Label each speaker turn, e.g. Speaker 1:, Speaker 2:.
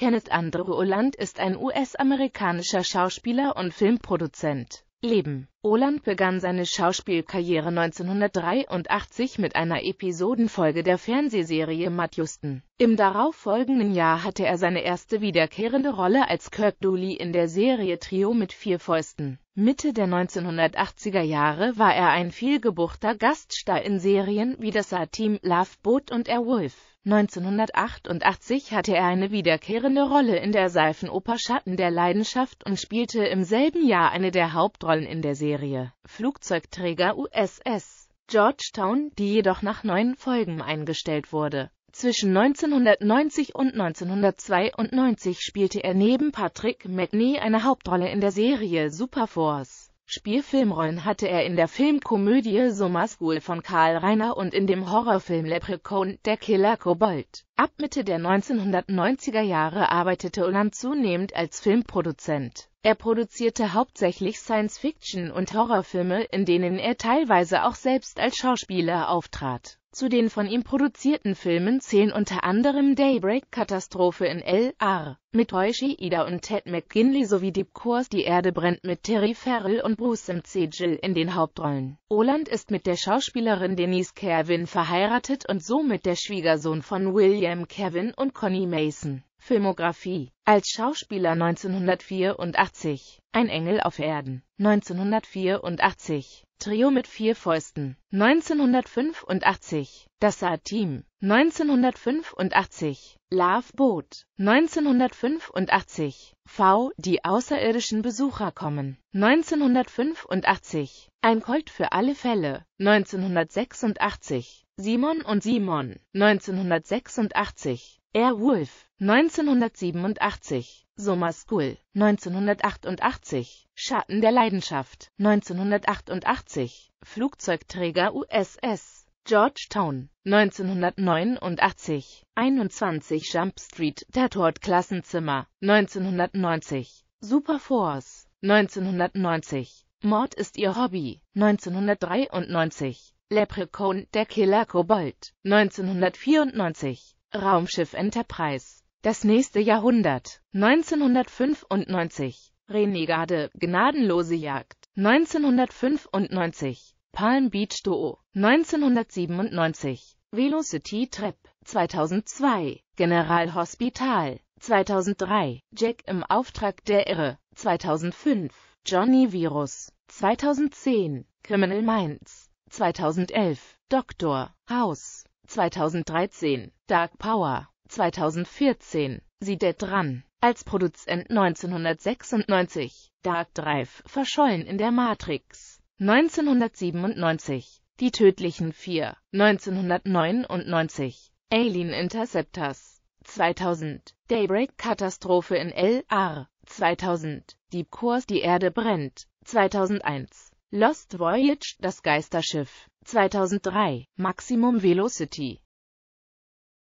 Speaker 1: Kenneth Andrew Oland ist ein US-amerikanischer Schauspieler und Filmproduzent. Leben Oland begann seine Schauspielkarriere 1983 mit einer Episodenfolge der Fernsehserie Matjusten. Im darauffolgenden Jahr hatte er seine erste wiederkehrende Rolle als Kirk Dooley in der Serie Trio mit vier Fäusten. Mitte der 1980er Jahre war er ein vielgebuchter Gaststar in Serien wie das A-Team, Love Boat und Airwolf. 1988 hatte er eine wiederkehrende Rolle in der Seifenoper Schatten der Leidenschaft und spielte im selben Jahr eine der Hauptrollen in der Serie. Serie Flugzeugträger USS Georgetown, die jedoch nach neun Folgen eingestellt wurde. Zwischen 1990 und 1992 spielte er neben Patrick McNee eine Hauptrolle in der Serie Superforce. Spielfilmrollen hatte er in der Filmkomödie Summer School von Karl Reiner und in dem Horrorfilm Leprechaun, der Killer Kobold. Ab Mitte der 1990er Jahre arbeitete Ulam zunehmend als Filmproduzent. Er produzierte hauptsächlich Science-Fiction- und Horrorfilme, in denen er teilweise auch selbst als Schauspieler auftrat. Zu den von ihm produzierten Filmen zählen unter anderem Daybreak, Katastrophe in L.R. mit Hoishi Ida und Ted McGinley sowie Deep Course Die Erde brennt mit Terry Farrell und Bruce Jill in den Hauptrollen. Oland ist mit der Schauspielerin Denise Kerwin verheiratet und somit der Schwiegersohn von William Kevin und Connie Mason. Filmografie als Schauspieler 1984 Ein Engel auf Erden 1984 Trio mit vier Fäusten 1985 Das Saat-Team 1985 Love Boat 1985 V. Die außerirdischen Besucher kommen 1985 Ein Colt für alle Fälle 1986 Simon und Simon, 1986, Airwolf, 1987, Summer School, 1988, Schatten der Leidenschaft, 1988, Flugzeugträger USS, Georgetown, 1989, 21 Jump Street, Tatort-Klassenzimmer, 1990, Super Force, 1990, Mord ist ihr Hobby, 1993, Leprechaun, der Killer Kobold, 1994, Raumschiff Enterprise, das nächste Jahrhundert, 1995, Renegade, gnadenlose Jagd, 1995, Palm Beach Duo, 1997, Velocity Trip, 2002, General Hospital, 2003, Jack im Auftrag der Irre, 2005, Johnny Virus, 2010, Criminal Minds, 2011, Dr. House, 2013, Dark Power, 2014, Sie Dead Run, Als Produzent 1996, Dark Drive, verschollen in der Matrix. 1997, Die tödlichen Vier, 1999, Alien Interceptors, 2000, Daybreak Katastrophe in L.R., 2000, Deep Course Die Erde brennt, 2001. Lost Voyage, das Geisterschiff. 2003, Maximum Velocity.